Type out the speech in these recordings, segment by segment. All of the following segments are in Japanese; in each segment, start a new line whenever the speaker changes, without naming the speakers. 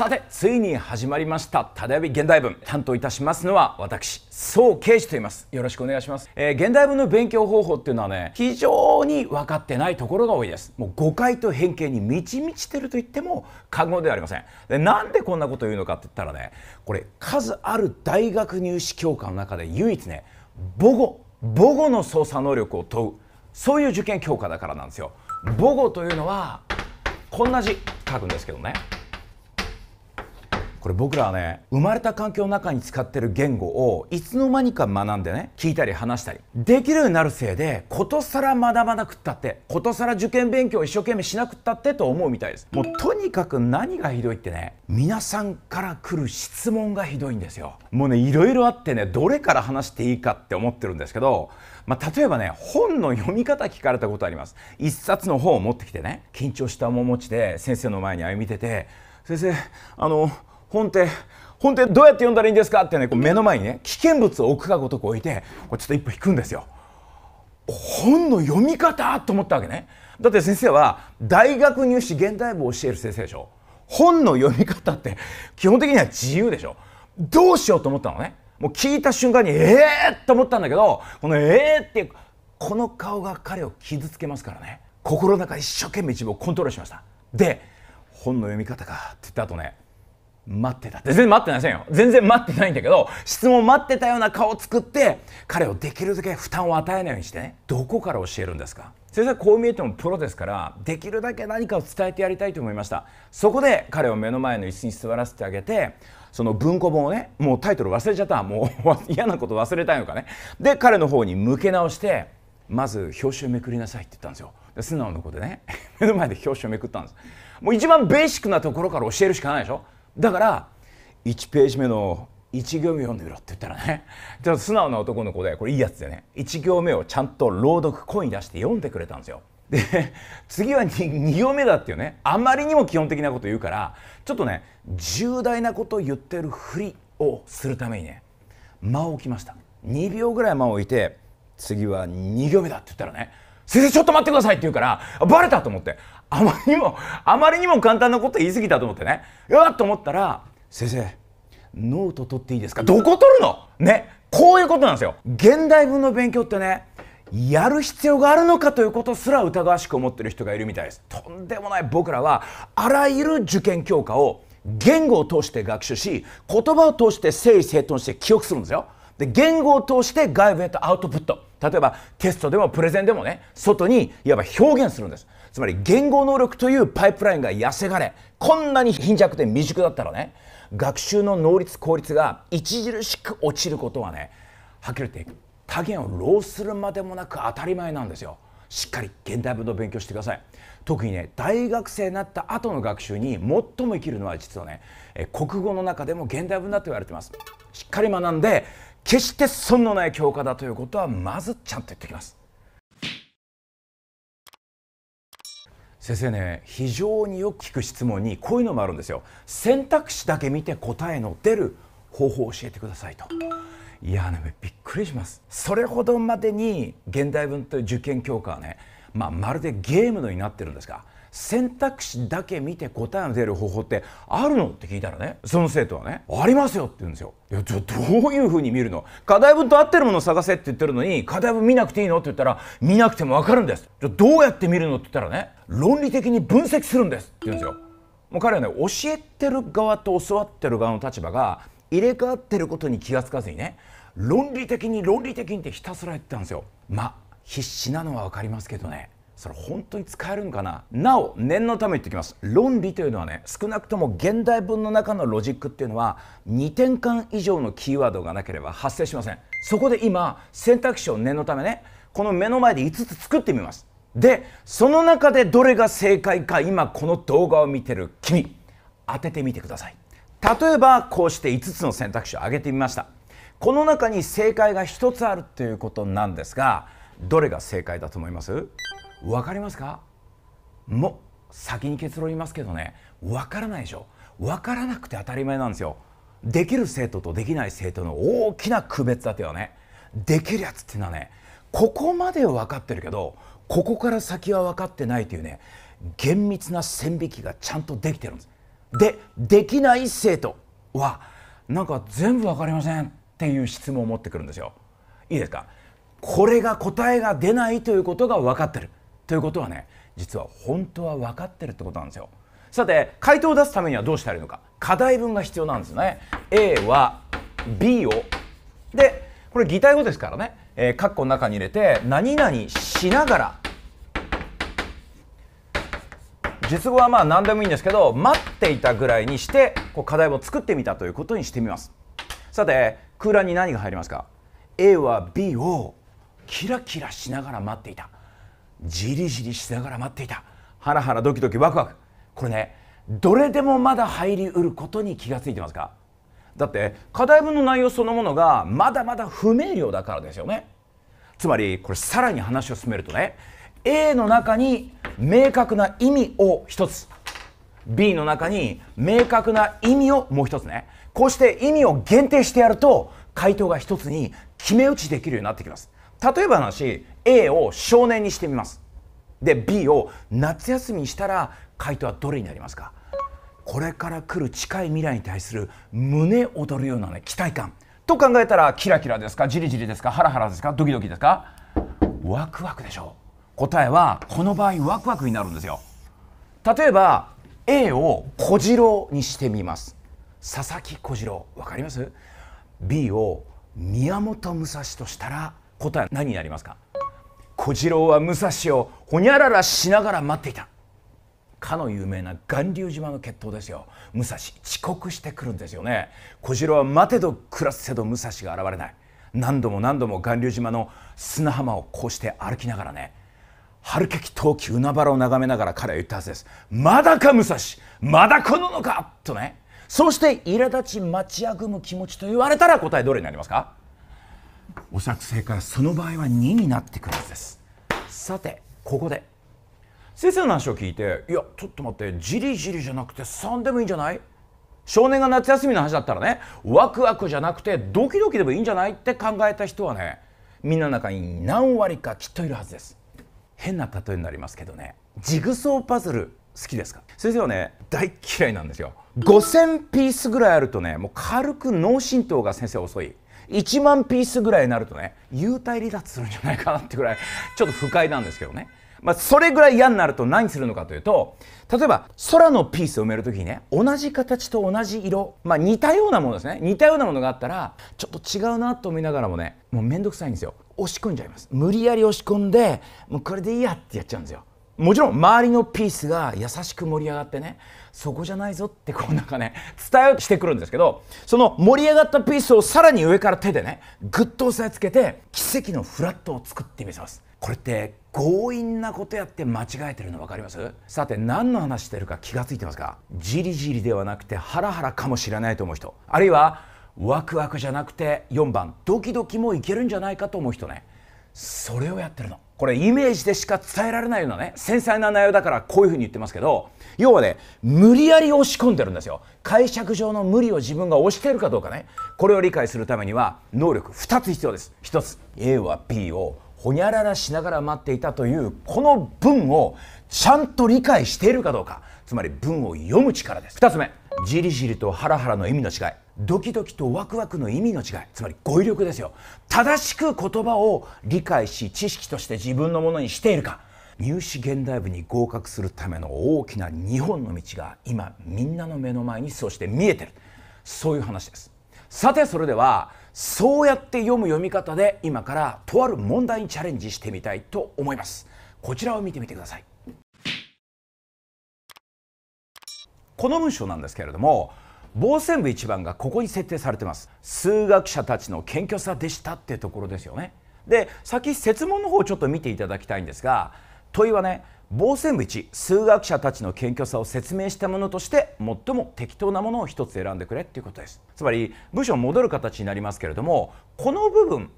さてついに始まりました「ただいび現代文」担当いたしますのは私宋慶司と言いますよろしくお願いします、えー、現代文の勉強方法っていうのはね非常に分かってないところが多いですもう誤解と偏見に満ち満ちてると言っても過言ではありませんでなんでこんなことを言うのかって言ったらねこれ数ある大学入試教科の中で唯一ね母語母語の操作能力を問うそういう受験教科だからなんですよ母語というのはこんな字書くんですけどねこれ僕らはね生まれた環境の中に使ってる言語をいつの間にか学んでね聞いたり話したりできるようになるせいでことさら学ばなくったってことさら受験勉強一生懸命しなくったってと思うみたいですもうとにかく何がひどいってね皆さんから来る質問がひどいんですよもうねいろいろあってねどれから話していいかって思ってるんですけどまあ、例えばね本の読み方聞かれたことあります一冊の本を持ってきてね緊張した面持ちで先生の前に歩みてて「先生あの本店本店どうやって読んだらいいんですかってねこう目の前にね危険物を置くかごとく置いてこうちょっと一歩引くんですよ本の読み方と思ったわけねだって先生は大学入試現代部を教える先生でしょ本の読み方って基本的には自由でしょどうしようと思ったのねもう聞いた瞬間にええー、と思ったんだけどこのええー、ってこの顔が彼を傷つけますからね心の中一生懸命自分をコントロールしましたで本の読み方かって言った後ね待ってたって全然待ってませんよ全然待ってないんだけど質問待ってたような顔を作って彼をできるだけ負担を与えないようにしてねどこから教えるんですか先生こう見えてもプロですからできるだけ何かを伝えてやりたいと思いましたそこで彼を目の前の椅子に座らせてあげてその文庫本をねもうタイトル忘れちゃったもう嫌なこと忘れたいのかねで彼の方に向け直してまず表紙をめくりなさいって言ったんですよで素直な子でね目の前で表紙をめくったんですもう一番ベーシックなところから教えるしかないでしょだから1ページ目の1行目読んでみろって言ったらね ちょっと素直な男の子でこれいいやつでね1行目をちゃんと朗読声に出して読んでくれたんですよ。で 次は 2, 2行目だっていうねあまりにも基本的なこと言うからちょっとね重大なことを言ってるふりをするためにね間を置きました2秒ぐらい間を置いて次は2行目だって言ったらね先生ちょっと待ってくださいって言うから、バレたと思って、あまりにも、あまりにも簡単なこと言い過ぎたと思ってね、うわっと思ったら、先生、ノート取っていいですかどこ取るのね、こういうことなんですよ。現代文の勉強ってね、やる必要があるのかということすら疑わしく思ってる人がいるみたいです。とんでもない僕らは、あらゆる受験教科を言語を通して学習し、言葉を通して整理整頓して記憶するんですよ。で、言語を通して外部へとアウトプット。例えばテストでもプレゼンでもね外にいわば表現するんですつまり言語能力というパイプラインが痩せがれこんなに貧弱で未熟だったらね学習の能率効率が著しく落ちることはねはっきり言って他言を浪するまでもなく当たり前なんですよしっかり現代文の勉強してください特にね大学生になった後の学習に最も生きるのは実はね国語の中でも現代文だと言われてますしっかり学んで決して損のない教科だということはまずちゃんと言ってきます先生ね非常によく聞く質問にこういうのもあるんですよ選択肢だけ見て答えの出る方法を教えてくださいといやねびっくりしますそれほどまでに現代文という受験教科はねまあ、まるでゲームのになってるんですが選択肢だけ見て答えが出る方法ってあるのって聞いたらねその生徒はねありますよって言うんですよいやじゃどういうふうに見るの課題文と合ってるものを探せって言ってるのに課題文見なくていいのって言ったら見なくてもわかるんですじゃどうやって見るのって言ったらね論理的に分析するんですって言うんですよもう彼はね教えてる側と教わってる側の立場が入れ替わってることに気が付かずにね論理的に論理的にってひたすら言ってたんですよまあ必死なのは分かりますけどねそれ本当に使えるのかななお念のため言ってきます論理というのはね少なくとも現代文の中のロジックっていうのは2点間以上のキーワードがなければ発生しませんそこで今選択肢を念のためねこの目の前で5つ作ってみますでその中でどれが正解か今この動画を見てる君当ててみてください例えばこうして5つの選択肢を挙げてみましたこの中に正解が1つあるということなんですがどれが正解だと思います分かりますかも先に結論言いますけどね分からないでしょ分からなくて当たり前なんですよできる生徒とできない生徒の大きな区別だてはねできるやつっていうのはねここまで分かってるけどここから先は分かってないというね厳密な線引きがちゃんとできてるんですでできない生徒はなんか全部分かりませんっていう質問を持ってくるんですよいいですかこれが答えが出ないということが分かってるということはね実は本当は分かってるってことなんですよさて回答を出すためにはどうしたらいいのか課題文が必要なんですね A は B をでこれ擬態語ですからね、えー、括弧の中に入れて何々しながら術語はまあ何でもいいんですけど待っていたぐらいにしてこう課題を作ってみたということにしてみますさて空欄に何が入りますか A は B をキラキラしながら待っていたじりじりしながら待っていたハラハラドキドキワクワクこれねどれでもまだ入りうることに気が付いてますかだって課題文の内容そのものがまだまだ不明瞭だからですよねつまりこれさらに話を進めるとね A の中に明確な意味を1つ B の中に明確な意味をもう1つねこうして意味を限定してやると回答が1つに決め打ちできるようになってきます例えば話 A を少年にしてみますで B を夏休みにしたら回答はどれになりますかこれから来る近い未来に対する胸躍るような、ね、期待感と考えたらキラキラですかジリジリですかハラハラですかドキドキですかワクワクでしょう答えはこの場合ワクワクになるんですよ例えば A を小次郎にしてみます佐々木小次郎わかります B を宮本武蔵としたら答え何になりますか小次郎は武蔵をほにゃららしながら待っていたかの有名な巌流島の決闘ですよ武蔵遅刻してくるんですよね小次郎は待てど暮らせど武蔵が現れない何度も何度も巌流島の砂浜をこうして歩きながらね春景気冬季海原を眺めながら彼は言ったはずですまだか武蔵まだ来ぬのかとねそうして苛立ち待ちあぐむ気持ちと言われたら答えどれになりますかお作成からその場合は2になってくるはずですさてここで先生の話を聞いていやちょっと待ってじりじりじゃなくて3でもいいんじゃない少年が夏休みの話だったらねワクワクじゃなくてドキドキでもいいんじゃないって考えた人はねみんなの中に何割かきっといるはずです変な例えになりますけどねジグソーパズル好きですか先生はね大嫌いなんですよ5000ピースぐらいあるとねもう軽く脳震盪が先生遅い1万ピースぐらいになるとね幽体離脱するんじゃないかなってぐらいちょっと不快なんですけどね、まあ、それぐらい嫌になると何するのかというと例えば空のピースを埋める時にね同じ形と同じ色、まあ、似たようなものですね似たようなものがあったらちょっと違うなと思いながらもねもうめんどくさいんですよ押し込んじゃいます無理やり押し込んでもうこれでいいやってやっちゃうんですよもちろん周りのピースが優しく盛り上がってねそこじゃないぞってこうなんかね伝えようとしてくるんですけどその盛り上がったピースをさらに上から手でねぐっと押さえつけて奇跡のフラットを作ってみせますこれって強引なことやって間違えてるの分かりますさて何の話してるか気が付いてますかじりじりではなくてハラハラかもしれないと思う人あるいはワクワクじゃなくて4番ドキドキもいけるんじゃないかと思う人ねそれをやってるのこれイメージでしか伝えられないようなね繊細な内容だからこういうふうに言ってますけど要はね無理やり押し込んでるんですよ解釈上の無理を自分が押しているかどうかねこれを理解するためには能力2つ必要です1つ A は B をほにゃららしながら待っていたというこの文をちゃんと理解しているかどうかつまり文を読む力です2つ目じりじりとハラハラの意味の違いドキドキとワクワクの意味の違いつまり語彙力ですよ正しく言葉を理解し知識として自分のものにしているか入試現代部に合格するための大きな日本の道が今みんなの目の前にそして見えてるそういう話ですさてそれではそうやって読む読み方で今からとある問題にチャレンジしてみたいと思いますこちらを見てみてくださいこの文章なんですけれども防線部1番がここに設定されてます数学者たちの謙虚さでしたってところですよねで先設問の方をちょっと見ていただきたいんですが問いはね防線部1数学者たちの謙虚さを説明したものとして最も適当なものを1つ選んでくれっていうことですつまり文章戻る形になりますけれどもこの部分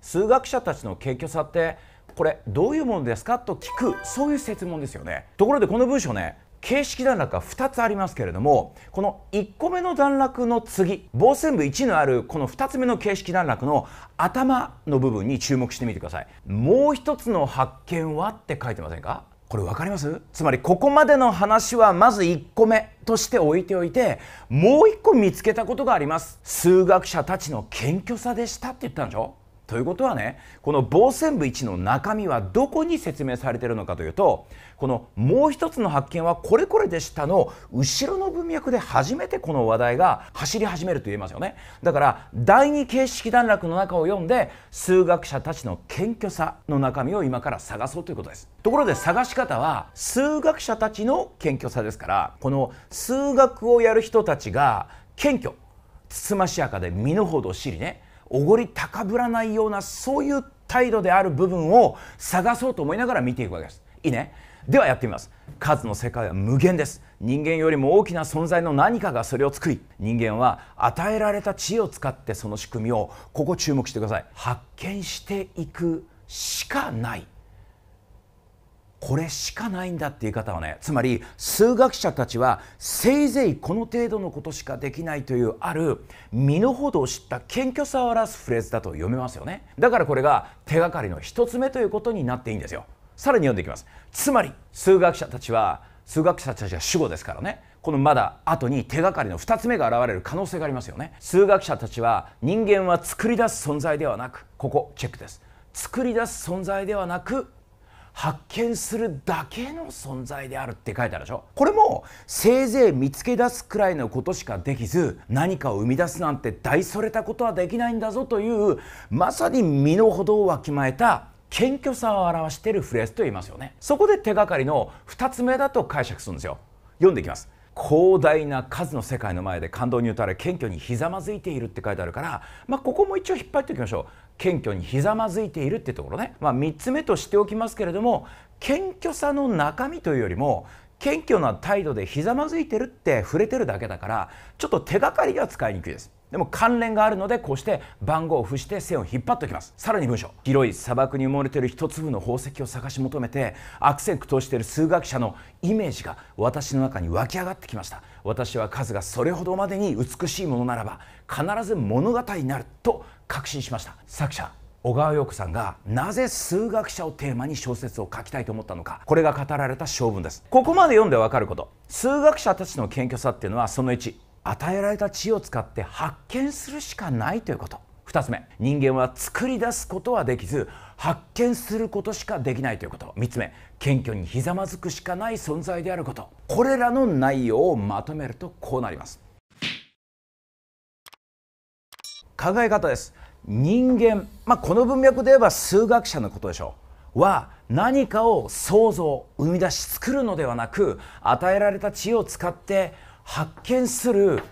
数学者たちの謙虚さってこれどういうものですかと聞くそういう設問ですよねところでこの文章ね形式段落は2つありますけれどもこの1個目の段落の次傍線部1のあるこの2つ目の形式段落の頭の部分に注目してみてくださいもう一つの発見はって書いてませんかこれ分かりますつまりここまでの話はまず1個目として置いておいてもう1個見つけたことがあります数学者たちの謙虚さでしたって言ったんでしょということはねこの防線部1の中身はどこに説明されているのかというとこの「もう一つの発見はこれこれでした」の後ろの文脈で初めてこの話題が走り始めると言えますよねだから第二形式段落の中を読んで数学者たちの謙虚さの中身を今から探そうということですところで探し方は数学者たちの謙虚さですからこの数学をやる人たちが謙虚つつましやかで身の程を知りねおごり高ぶらないようなそういう態度である部分を探そうと思いながら見ていくわけですいいねではやってみます数の世界は無限です人間よりも大きな存在の何かがそれを作り人間は与えられた知恵を使ってその仕組みをここ注目してください発見していくしかないこれしかないんだっていう方はねつまり数学者たちはせいぜいこの程度のことしかできないというある身の程を知った謙虚さを表すフレーズだと読めますよねだからこれが手がかりの1つ目ということになっていいんですよさらに読んでいきますつまり数学者たちは数学者たちは主語ですからねこのまだ後に手がかりの2つ目が現れる可能性がありますよね数学者たちは人間は作り出す存在ではなくここチェックです作り出す存在ではなく発見するだけの存在であるって書いてあるでしょこれもせいぜい見つけ出すくらいのことしかできず何かを生み出すなんて大それたことはできないんだぞというまさに身の程をわきまえた謙虚さを表しているフレーズと言いますよねそこで手がかりの2つ目だと解釈するんですよ読んでいきます広大な数の世界の前で感動に打たれ謙虚にひざまずいているって書いてあるから、まあ、ここも一応引っ張っておきましょう謙虚にひざまずいているってところね、まあ、3つ目としておきますけれども謙虚さの中身というよりも謙虚な態度でひざまずいてるって触れてるだけだからちょっと手がかりが使いにくいです。でも関連があるのでこうして番号を付して線を引っ張っておきますさらに文章広い砂漠に埋もれている一粒の宝石を探し求めて悪戦苦闘している数学者のイメージが私の中に湧き上がってきました私は数がそれほどまでに美しいものならば必ず物語になると確信しました作者小川陽子さんがなぜ数学者をテーマに小説を書きたいと思ったのかこれが語られた性分ですここまで読んでわかること数学者たちの謙虚さっていうのはその1与えられた知を使って発見するしかないということ2つ目人間は作り出すことはできず発見することしかできないということ3つ目謙虚にひざまずくしかない存在であることこれらの内容をまとめるとこうなります考え方です人間、まあ、この文脈で言えば数学者のことでしょうは何かを創造生み出し作るのではなく与えられた知を使って発見する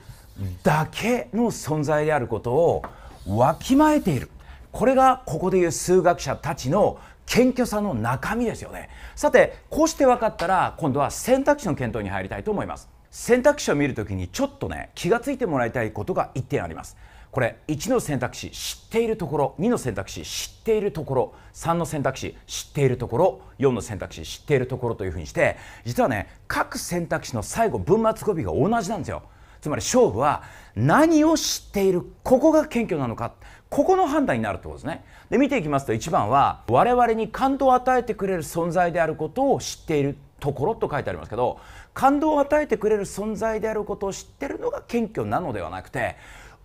だけの存在であることをわきまえているこれがここでいう数学者たちの謙虚さの中身ですよねさてこうして分かったら今度は選択肢の検討に入りたいと思います選択肢を見るときにちょっとね気が付いてもらいたいことが1点ありますこれ1の選択肢知っているところ2の選択肢知っているところ3の選択肢知っているところ4の選択肢知っているところというふうにして実はね各選択肢の最後文末語尾が同じなんですよつまり勝負は何を知っているここが謙虚なのかここの判断になるってことですねで見ていきますと1番は我々に感動を与えてくれる存在であることを知っているところと書いてありますけど感動を与えてくれる存在であることを知ってるのが謙虚なのではなくて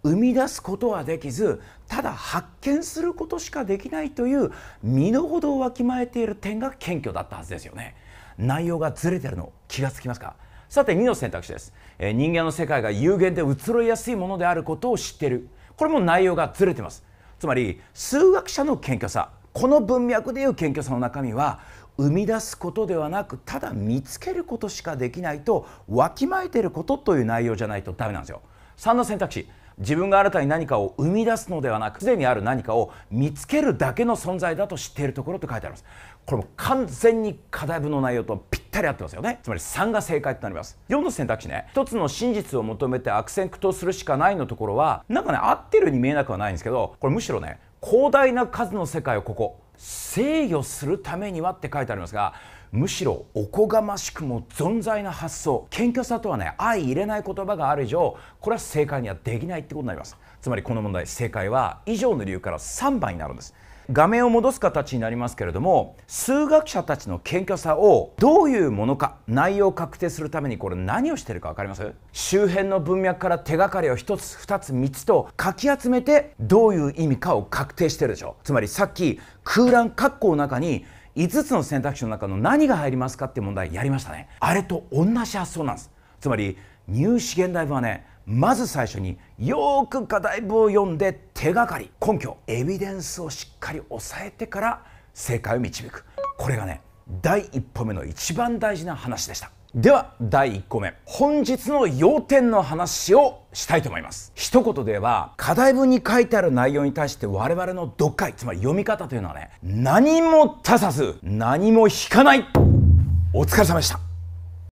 生み出すことはできずただ発見することしかできないという身の程をわきまえている点が謙虚だったはずですよね内容がずれてるの気がつきますかさて2の選択肢です、えー、人間の世界が有限で移ろいやすいものであることを知ってるこれも内容がずれてますつまり数学者の謙虚さこの文脈でいう謙虚さの中身は生み出すことではなくただ見つけることしかできないとわきまえてることという内容じゃないとダメなんですよ3の選択肢自分が新たに何かを生み出すのではなくすにある何かを見つけるだけの存在だと知っているところと書いてありますこれも完全に課題文の内容とぴったり合ってますよねつまり3が正解となります4の選択肢ね一つの真実を求めて悪戦苦闘するしかないのところはなんかね合ってるに見えなくはないんですけどこれむしろね広大な数の世界をここ制御するためにはって書いてありますがむしろおこがましくも存在な発想謙虚さとはね相入れない言葉がある以上これは正解にはできないってことになりますつまりこの問題正解は以上の理由から3番になるんです画面を戻す形になりますけれども数学者たちの謙虚さをどういうものか内容を確定するためにこれ何をしてるか分かります周辺の文脈から手がかりを1つ2つ3つとかき集めてどういう意味かを確定してるでしょつまりさっき空欄括弧の中に「5つの選択肢の中の何が入りますかって問題やりましたねあれと同じ発想なんですつまり入試現代文はねまず最初によく課題文を読んで手がかり根拠エビデンスをしっかり押さえてから正解を導くこれがね第一歩目の一番大事な話でしたでは第1個目本日の要点の話をしたいと思います一言では課題文に書いてある内容に対して我々の読解つまり読み方というのはね何も足さず何も引かないお疲れ様でした